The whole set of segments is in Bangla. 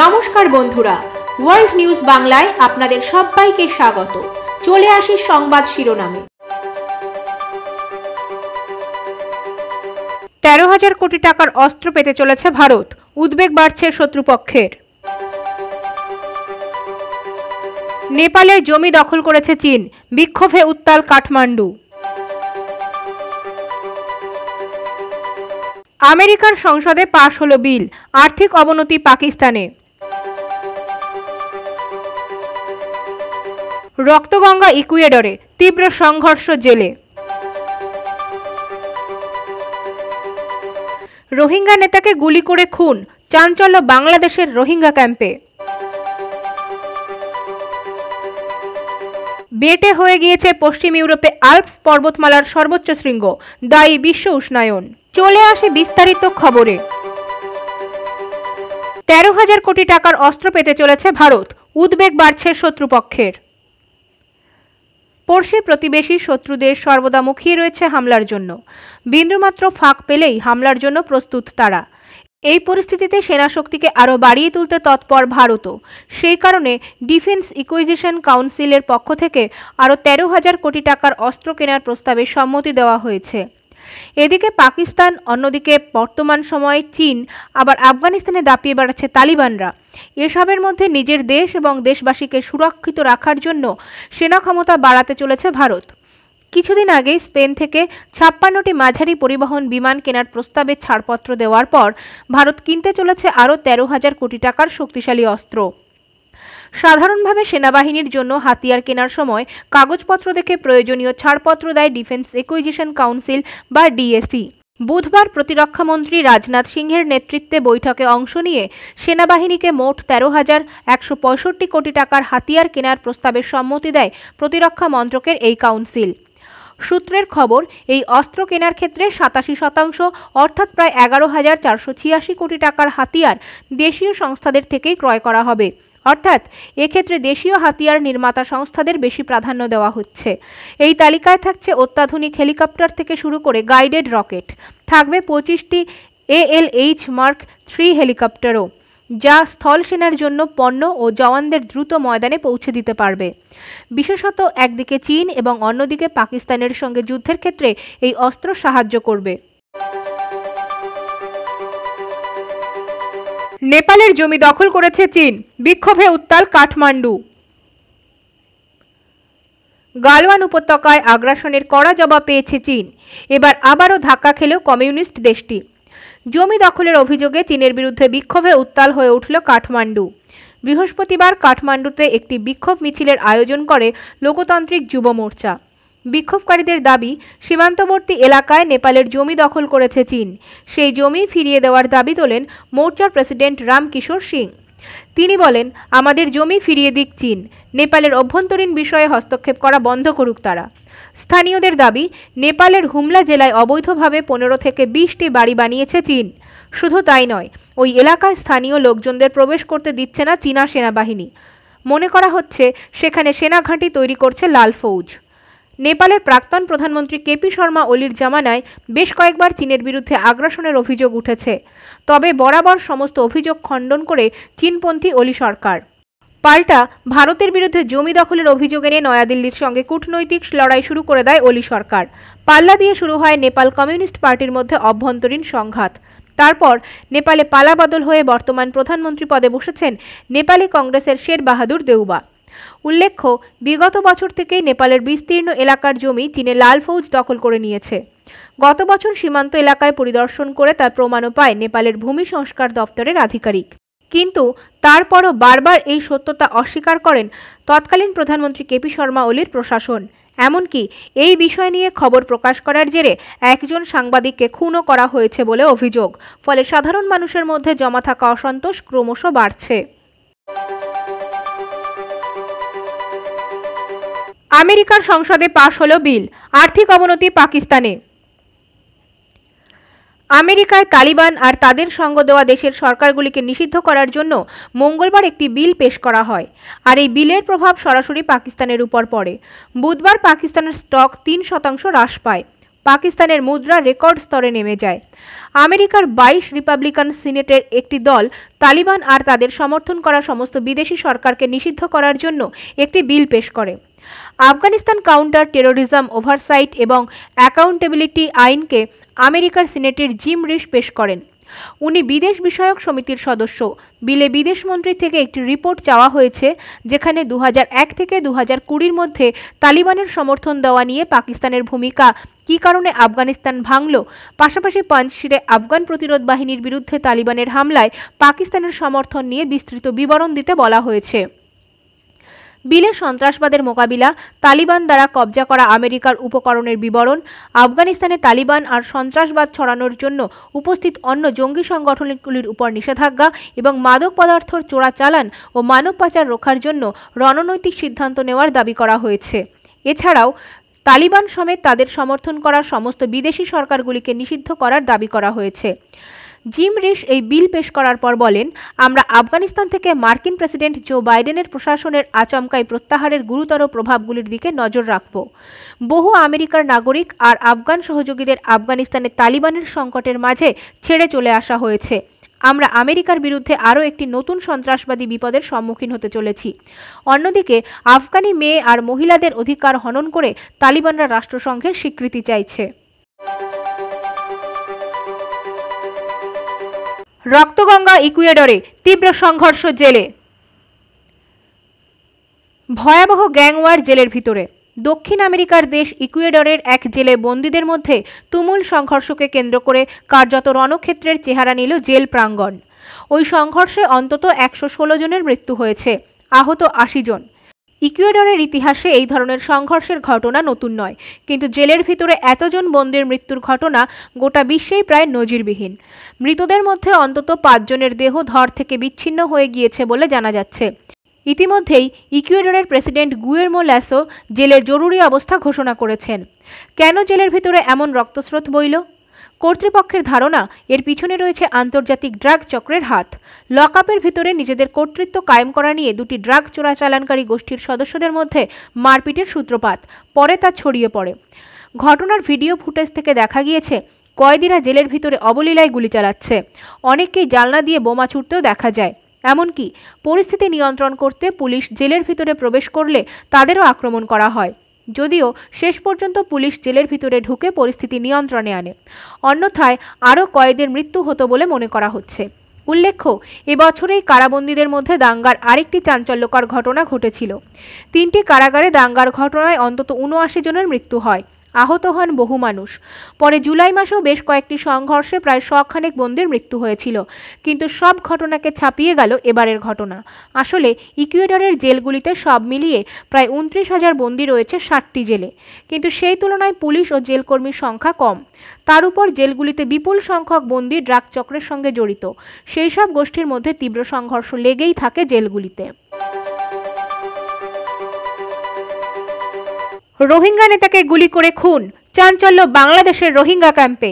নমস্কার বন্ধুরা ওয়ার্ল্ড নিউজ বাংলায় আপনাদের সবাইকে স্বাগত চলে আসি সংবাদ শিরোনামে তেরো হাজার কোটি টাকার অস্ত্র পেতে চলেছে ভারত উদ্বেগ বাড়ছে শত্রুপক্ষের নেপালের জমি দখল করেছে চীন বিক্ষোভে উত্তাল কাঠমান্ডু আমেরিকার সংসদে পাশ হলো বিল আর্থিক অবনতি পাকিস্তানে রক্তগঙ্গা ইকুয়েডরে তীব্র সংঘর্ষ জেলে রোহিঙ্গা নেতাকে গুলি করে খুন চাঞ্চল্য বাংলাদেশের রোহিঙ্গা ক্যাম্পে বেটে হয়ে গিয়েছে পশ্চিম ইউরোপে আল্পস পর্বতমালার সর্বোচ্চ শৃঙ্গ দায়ী বিশ্ব উষ্ণায়ন চলে আসে বিস্তারিত খবরে তেরো হাজার কোটি টাকার অস্ত্র পেতে চলেছে ভারত উদ্বেগ বাড়ছে শত্রুপক্ষের পড়শি প্রতিবেশী শত্রুদের সর্বদা মুখিয়ে রয়েছে হামলার জন্য বিন্দুমাত্র ফাঁক পেলেই হামলার জন্য প্রস্তুত তারা এই পরিস্থিতিতে সেনা শক্তিকে আরও বাড়িয়ে তুলতে তৎপর ভারতও সেই কারণে ডিফেন্স ইকুইজিশন কাউন্সিলের পক্ষ থেকে আরও তেরো হাজার কোটি টাকার অস্ত্র কেনার প্রস্তাবে সম্মতি দেওয়া হয়েছে এদিকে পাকিস্তান অন্যদিকে বর্তমান সময়ে চীন আবার আফগানিস্তানে দাপিয়ে বেড়াচ্ছে তালিবানরা এসবের মধ্যে নিজের দেশ এবং দেশবাসীকে সুরক্ষিত রাখার জন্য সেনা ক্ষমতা বাড়াতে চলেছে ভারত কিছুদিন আগে স্পেন থেকে ছাপ্পান্নটি মাঝারি পরিবহন বিমান কেনার প্রস্তাবে ছাড়পত্র দেওয়ার পর ভারত কিনতে চলেছে আরও তেরো হাজার কোটি টাকার শক্তিশালী অস্ত্র সাধারণভাবে সেনাবাহিনীর জন্য হাতিয়ার কেনার সময় কাগজপত্র দেখে প্রয়োজনীয় ছাড়পত্র দেয় ডিফেন্স একুইজিশন কাউন্সিল বা ডিএসি বুধবার প্রতিরক্ষামন্ত্রী রাজনাথ সিংহের নেতৃত্বে বৈঠকে অংশ নিয়ে সেনাবাহিনীকে মোট তেরো হাজার একশো পঁয়ষট্টি কোটি টাকার হাতিয়ার কেনার প্রস্তাবে সম্মতি দেয় প্রতিরক্ষা মন্ত্রকের এই কাউন্সিল সূত্রের খবর এই অস্ত্র কেনার ক্ষেত্রে সাতাশি শতাংশ অর্থাৎ প্রায় এগারো হাজার চারশো ছিয়াশি কোটি টাকার হাতিয়ার দেশীয় সংস্থাদের থেকেই ক্রয় করা হবে অর্থাৎ এক্ষেত্রে দেশীয় হাতিয়ার নির্মাতা সংস্থাদের বেশি প্রাধান্য দেওয়া হচ্ছে এই তালিকায় থাকছে অত্যাধুনিক হেলিকপ্টার থেকে শুরু করে গাইডেড রকেট থাকবে পঁচিশটি এএলএইচ মার্ক থ্রি হেলিকপ্টারও যা স্থলসেনার জন্য পণ্য ও জওয়ানদের দ্রুত ময়দানে পৌঁছে দিতে পারবে বিশেষত একদিকে চীন এবং অন্যদিকে পাকিস্তানের সঙ্গে যুদ্ধের ক্ষেত্রে এই অস্ত্র সাহায্য করবে নেপালের জমি দখল করেছে চীন বিক্ষোভে উত্তাল কাঠমান্ডু গালওয়ান উপত্যকায় আগ্রাসনের কড়া জবাব পেয়েছে চীন এবার আবারও ধাক্কা খেলেও কমিউনিস্ট দেশটি জমি দখলের অভিযোগে চীনের বিরুদ্ধে বিক্ষোভে উত্তাল হয়ে উঠল কাঠমান্ডু বৃহস্পতিবার কাঠমান্ডুতে একটি বিক্ষোভ মিছিলের আয়োজন করে লোকতান্ত্রিক যুব মোর্চা বিক্ষোভকারীদের দাবি সীমান্তবর্তী এলাকায় নেপালের জমি দখল করেছে চীন সেই জমি ফিরিয়ে দেওয়ার দাবি তোলেন মোর্চার প্রেসিডেন্ট রামকিশোর সিং তিনি বলেন আমাদের জমি ফিরিয়ে দিক চীন নেপালের অভ্যন্তরীণ বিষয়ে হস্তক্ষেপ করা বন্ধ করুক তারা স্থানীয়দের দাবি নেপালের হুমলা জেলায় অবৈধভাবে পনেরো থেকে বিশটি বাড়ি বানিয়েছে চীন শুধু তাই নয় ওই এলাকায় স্থানীয় লোকজনদের প্রবেশ করতে দিচ্ছে না চীনা সেনাবাহিনী মনে করা হচ্ছে সেখানে সেনাঘাঁটি তৈরি করছে লাল ফৌজ নেপালের প্রাক্তন প্রধানমন্ত্রী কেপি শর্মা ওলির জামানায় বেশ কয়েকবার চীনের বিরুদ্ধে আগ্রাসনের অভিযোগ উঠেছে তবে বরাবর সমস্ত অভিযোগ খণ্ডন করে চীনপন্থী ওলি সরকার পাল্টা ভারতের বিরুদ্ধে জমি দখলের অভিযোগ এনে নয়াদিল্লির সঙ্গে কূটনৈতিক লড়াই শুরু করে দেয় ওলি সরকার পাল্লা দিয়ে শুরু হয় নেপাল কমিউনিস্ট পার্টির মধ্যে অভ্যন্তরীণ সংঘাত তারপর নেপালে পালাবদল হয়ে বর্তমান প্রধানমন্ত্রী পদে বসেছেন নেপালি কংগ্রেসের শের বাহাদুর দেউবা উল্লেখ্য বিগত বছর থেকেই নেপালের বিস্তীর্ণ এলাকার জমি চীনে লাল ফৌজ দখল করে নিয়েছে গত বছর সীমান্ত এলাকায় পরিদর্শন করে তার প্রমাণও পায় নেপালের ভূমি সংস্কার দপ্তরের আধিকারিক কিন্তু তারপরও বারবার এই সত্যতা অস্বীকার করেন তৎকালীন প্রধানমন্ত্রী কেপি শর্মা ওলির প্রশাসন এমনকি এই বিষয় নিয়ে খবর প্রকাশ করার জেরে একজন সাংবাদিককে খুনও করা হয়েছে বলে অভিযোগ ফলে সাধারণ মানুষের মধ্যে জমা থাকা অসন্তোষ ক্রমশ বাড়ছে আমেরিকার সংসদে পাশ হলো বিল আর্থিক অবনতি পাকিস্তানে আমেরিকায় তালিবান আর তাদের সঙ্গ দেওয়া দেশের সরকারগুলিকে নিষিদ্ধ করার জন্য মঙ্গলবার একটি বিল পেশ করা হয় আর এই বিলের প্রভাব সরাসরি পাকিস্তানের উপর পড়ে বুধবার পাকিস্তানের স্টক তিন শতাংশ হ্রাস পায় পাকিস্তানের মুদ্রা রেকর্ড স্তরে নেমে যায় আমেরিকার বাইশ রিপাবলিকান সিনেটের একটি দল তালিবান আর তাদের সমর্থন করা সমস্ত বিদেশি সরকারকে নিষিদ্ধ করার জন্য একটি বিল পেশ করে আফগানিস্তান কাউন্টার টেরোরিজম ওভারসাইট এবং অ্যাকাউন্টেবিলিটি আইনকে আমেরিকার সিনেটের জিম রিস পেশ করেন উনি বিদেশ বিষয়ক সমিতির সদস্য বিলে মন্ত্রী থেকে একটি রিপোর্ট চাওয়া হয়েছে যেখানে দু থেকে দু হাজার মধ্যে তালিবানের সমর্থন দেওয়া নিয়ে পাকিস্তানের ভূমিকা কী কারণে আফগানিস্তান ভাঙল পাশাপাশি পাঞ্চশিরে আফগান প্রতিরোধ বাহিনীর বিরুদ্ধে তালিবানের হামলায় পাকিস্তানের সমর্থন নিয়ে বিস্তৃত বিবরণ দিতে বলা হয়েছে বিলে সন্ত্রাসবাদের মোকাবিলা তালিবান দ্বারা কবজা করা আমেরিকার উপকরণের বিবরণ আফগানিস্তানে তালিবান আর সন্ত্রাসবাদ ছড়ানোর জন্য উপস্থিত অন্য জঙ্গি সংগঠনগুলির উপর নিষেধাজ্ঞা এবং মাদক পদার্থর চোরাচালান ও মানব পাচার রোখার জন্য রণনৈতিক সিদ্ধান্ত নেওয়ার দাবি করা হয়েছে এছাড়াও তালিবান সমেত তাদের সমর্থন করা সমস্ত বিদেশি সরকারগুলিকে নিষিদ্ধ করার দাবি করা হয়েছে জিম রিস এই বিল পেশ করার পর বলেন আমরা আফগানিস্তান থেকে মার্কিন প্রেসিডেন্ট জো বাইডেনের প্রশাসনের আচমকায় প্রত্যাহারের গুরুতর প্রভাবগুলির দিকে নজর রাখব বহু আমেরিকার নাগরিক আর আফগান সহযোগীদের আফগানিস্তানে তালিবানের সংকটের মাঝে ছেড়ে চলে আসা হয়েছে আমরা আমেরিকার বিরুদ্ধে আরও একটি নতুন সন্ত্রাসবাদী বিপদের সম্মুখীন হতে চলেছি অন্যদিকে আফগানি মেয়ে আর মহিলাদের অধিকার হনন করে তালিবানরা রাষ্ট্রসংঘের স্বীকৃতি চাইছে রক্তগঙ্গা ইকুয়েডরে তীব্র সংঘর্ষ জেলে ভয়াবহ গ্যাংওয়ার জেলের ভিতরে দক্ষিণ আমেরিকার দেশ ইকুয়েডরের এক জেলে বন্দীদের মধ্যে তুমুল সংঘর্ষকে কেন্দ্র করে কার্যত রণক্ষেত্রের চেহারা নিল জেল প্রাঙ্গণ ওই সংঘর্ষে অন্তত একশো জনের মৃত্যু হয়েছে আহত আশি জন ইকুয়েডরের ইতিহাসে এই ধরনের সংঘর্ষের ঘটনা নতুন নয় কিন্তু জেলের ভিতরে এতজন বন্দির মৃত্যুর ঘটনা গোটা বিশ্বেই প্রায় নজিরবিহীন মৃতদের মধ্যে অন্তত পাঁচজনের দেহ ধর থেকে বিচ্ছিন্ন হয়ে গিয়েছে বলে জানা যাচ্ছে ইতিমধ্যেই ইকুয়েডরের প্রেসিডেন্ট গুয়েরমো ল্যাসো জেলে জরুরি অবস্থা ঘোষণা করেছেন কেন জেলের ভিতরে এমন রক্তস্রোত বইল কর্তৃপক্ষের ধারণা এর পিছনে রয়েছে আন্তর্জাতিক ড্রাগ চক্রের হাত লকআপের ভিতরে নিজেদের কর্তৃত্ব কায়েম করা নিয়ে দুটি ড্রাগ চোরাচালানকারী গোষ্ঠীর সদস্যদের মধ্যে মারপিটের সূত্রপাত পরে তা ছড়িয়ে পড়ে ঘটনার ভিডিও ফুটেজ থেকে দেখা গিয়েছে কয়েদিরা জেলের ভিতরে অবলীলায় গুলি চালাচ্ছে অনেককেই জালনা দিয়ে বোমা ছুটতেও দেখা যায় এমনকি পরিস্থিতি নিয়ন্ত্রণ করতে পুলিশ জেলের ভিতরে প্রবেশ করলে তাদেরও আক্রমণ করা হয় যদিও শেষ পর্যন্ত পুলিশ জেলের ভিতরে ঢুকে পরিস্থিতি নিয়ন্ত্রণে আনে অন্যথায় আরও কয়েদের মৃত্যু হতো বলে মনে করা হচ্ছে উল্লেখ্য এবছরেই কারাবন্দীদের মধ্যে দাঙ্গার আরেকটি চাঞ্চল্যকর ঘটনা ঘটেছিল তিনটি কারাগারে দাঙ্গার ঘটনায় অন্তত উনআশি জনের মৃত্যু হয় আহত হন বহু মানুষ পরে জুলাই মাসেও বেশ কয়েকটি সংঘর্ষে প্রায় শখানেক বন্দির মৃত্যু হয়েছিল কিন্তু সব ঘটনাকে ছাপিয়ে গেল এবারের ঘটনা আসলে ইকুয়েডরের জেলগুলিতে সব মিলিয়ে প্রায় উনত্রিশ হাজার বন্দি রয়েছে ষাটটি জেলে কিন্তু সেই তুলনায় পুলিশ ও জেলকর্মীর সংখ্যা কম তার উপর জেলগুলিতে বিপুল সংখ্যক বন্দি ড্রাগ চক্রের সঙ্গে জড়িত সেই সব গোষ্ঠীর মধ্যে তীব্র সংঘর্ষ লেগেই থাকে জেলগুলিতে রোহিঙ্গা নেতাকে গুলি করে খুন চাঞ্চল্য বাংলাদেশের রোহিঙ্গা ক্যাম্পে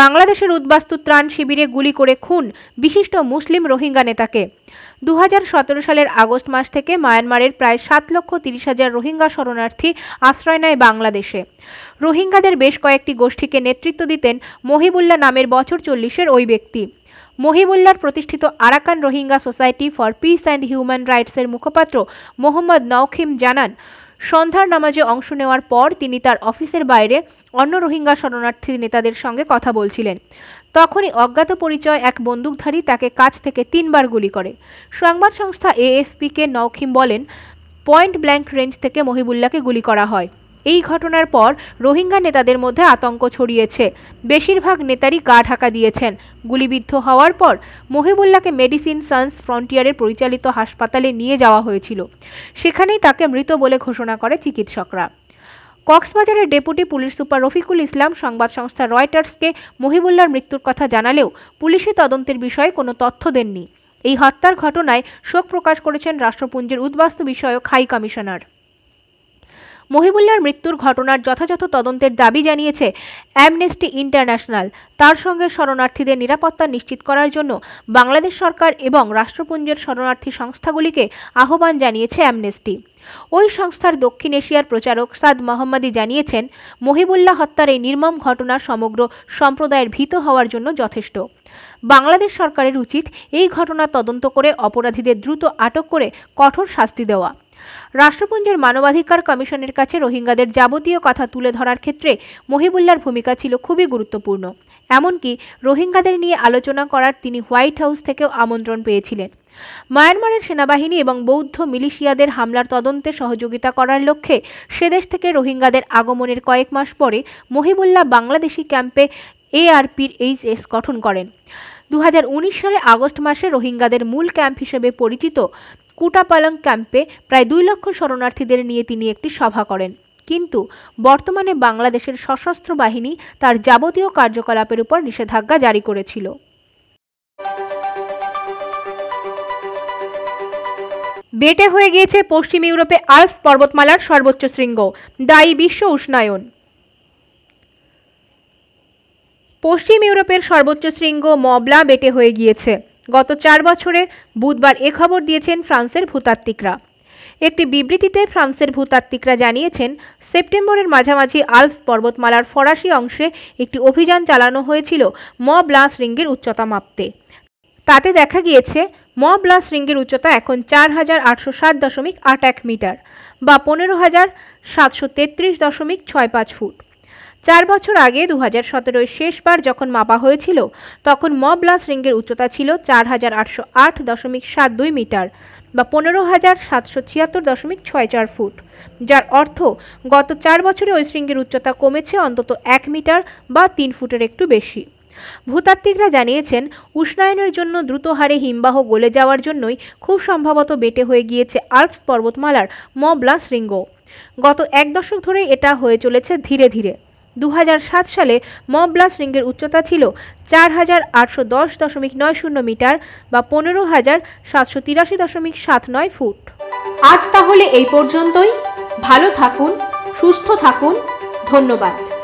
বাংলাদেশের উদ্বাস্তু ত্রাণ শিবিরে গুলি করে খুন বিশিষ্ট মুসলিম রোহিঙ্গা নেতাকে দু সালের আগস্ট মাস থেকে মায়ানমারের প্রায় সাত লক্ষ তিরিশ হাজার রোহিঙ্গা শরণার্থী আশ্রয় নেয় বাংলাদেশে রোহিঙ্গাদের বেশ কয়েকটি গোষ্ঠীকে নেতৃত্ব দিতেন মহিবুল্লাহ নামের বছর চল্লিশের ওই ব্যক্তি মহিবুল্লার প্রতিষ্ঠিত Arakan Rohingya society for peace and human রাইটসের মুখপাত্র মোহাম্মদ নওখিম জানান সন্ধ্যার নামাজে অংশ নেওয়ার পর তিনি তার অফিসের বাইরে অন্য রোহিঙ্গা শরণার্থী নেতাদের সঙ্গে কথা বলছিলেন তখনই অজ্ঞাত পরিচয় এক বন্দুকধারী তাকে কাছ থেকে তিনবার গুলি করে সংবাদ সংস্থা এএফপিকে নওখিম বলেন পয়েন্ট ব্ল্যাঙ্ক রেঞ্জ থেকে মহিবুল্লাকে গুলি করা হয় এই ঘটনার পর রোহিঙ্গা নেতাদের মধ্যে আতঙ্ক ছড়িয়েছে বেশিরভাগ নেতারই গা ঢাকা দিয়েছেন গুলিবিদ্ধ হওয়ার পর মহিবুল্লাহকে মেডিসিন সান্স ফ্রন্টিয়ারের পরিচালিত হাসপাতালে নিয়ে যাওয়া হয়েছিল সেখানেই তাকে মৃত বলে ঘোষণা করে চিকিৎসকরা কক্সবাজারের deputy police super Rafiqul Islam সংবাদ সংস্থা রয়টার্সকে মহিবুল্লার মৃত্যুর কথা জানালেও পুলিশি তদন্তের বিষয়ে কোনো তথ্য দেননি এই হত্যার ঘটনায় শোক প্রকাশ করেছেন রাষ্ট্রপুঞ্জের উদ্বাস্তু বিষয়ক হাই কমিশনার মহিবুল্লার মৃত্যুর ঘটনার যথাযথ তদন্তের দাবি জানিয়েছে অ্যামনেস্টি ইন্টারন্যাশনাল তার সঙ্গে শরণার্থীদের নিরাপত্তা নিশ্চিত করার জন্য বাংলাদেশ সরকার এবং রাষ্ট্রপুঞ্জের শরণার্থী সংস্থাগুলিকে আহ্বান জানিয়েছে অ্যামনেস্টি ওই সংস্থার দক্ষিণ এশিয়ার প্রচারক সাদ মোহাম্মদী জানিয়েছেন মহিবুল্লাহ হত্যার এই নির্মম ঘটনা সমগ্র সম্প্রদায়ের ভীত হওয়ার জন্য যথেষ্ট বাংলাদেশ সরকারের উচিত এই ঘটনা তদন্ত করে অপরাধীদের দ্রুত আটক করে কঠোর শাস্তি দেওয়া রাষ্ট্রপুঞ্জের মানবাধিকার কমিশনের কাছে রোহিঙ্গাদের যাবতীয় কথা তুলে ধরার ক্ষেত্রে মহিবুল্লার ভূমিকা ছিল খুবই গুরুত্বপূর্ণ এমনকি রোহিঙ্গাদের নিয়ে আলোচনা করার তিনি হোয়াইট হাউস থেকেও আমন্ত্রণ পেয়েছিলেন মায়ানমারের সেনাবাহিনী এবং বৌদ্ধ মিলিশিয়াদের হামলার তদন্তে সহযোগিতা করার লক্ষ্যে সেদেশ থেকে রোহিঙ্গাদের আগমনের কয়েক মাস পরে মহিবুল্লাহ বাংলাদেশি ক্যাম্পে এআরপির এস গঠন করেন দু সালে আগস্ট মাসে রোহিঙ্গাদের মূল ক্যাম্প হিসেবে পরিচিত কুটাপালং ক্যাম্পে প্রায় দুই লক্ষ শরণার্থীদের নিয়ে তিনি একটি সভা করেন কিন্তু বর্তমানে বাংলাদেশের সশস্ত্র বাহিনী তার যাবতীয় কার্যকলাপের উপর নিষেধাজ্ঞা জারি করেছিল বেটে হয়ে গিয়েছে পশ্চিম ইউরোপে আলফ পর্বতমালার সর্বোচ্চ শৃঙ্গ দায়ী বিশ্ব উষ্ণায়ন পশ্চিম ইউরোপের সর্বোচ্চ শৃঙ্গ মবলা বেটে হয়ে গিয়েছে গত চার বছরে বুধবার এ খবর দিয়েছেন ফ্রান্সের ভূতাত্ত্বিকরা একটি বিবৃতিতে ফ্রান্সের ভূতাত্ত্বিকরা জানিয়েছেন সেপ্টেম্বরের মাঝামাঝি আলফ পর্বতমালার ফরাসি অংশে একটি অভিযান চালানো হয়েছিল ম ব্লাস রিঙ্গের উচ্চতা মাপতে তাতে দেখা গিয়েছে ম ব্লাস রিঙ্গের উচ্চতা এখন চার হাজার আটশো সাত দশমিক আট এক মিটার বা পনেরো হাজার সাতশো তেত্রিশ দশমিক ছয় পাঁচ ফুট চার বছর আগে দু হাজার সতেরোয় শেষবার যখন মাপা হয়েছিল তখন ম ব্লাস রিঙ্গের উচ্চতা ছিল চার হাজার আটশো আট দশমিক সাত দুই মিটার বা পনেরো হাজার সাতশো ছিয়াত্তর দশমিক ছয় চার ফুট যার অর্থ গত চার বছরে ওই শৃঙ্গের উচ্চতা কমেছে অন্তত এক মিটার বা তিন ফুটের একটু বেশি ভূতাত্ত্বিকরা জানিয়েছেন উষ্ণায়নের জন্য দ্রুত হারে হিমবাহ গলে যাওয়ার জন্যই খুব সম্ভবত বেটে হয়ে গিয়েছে আল্পস পর্বতমালার মবলা শৃঙ্গ গত এক দশক ধরে এটা হয়ে চলেছে ধীরে ধীরে দু সালে মবলা শৃঙ্গের উচ্চতা ছিল চার হাজার আটশো দশ দশমিক নয় শূন্য মিটার বা পনেরো হাজার সাতশো তিরাশি দশমিক সাত নয় ফুট আজ তাহলে এই পর্যন্তই ভালো থাকুন সুস্থ থাকুন ধন্যবাদ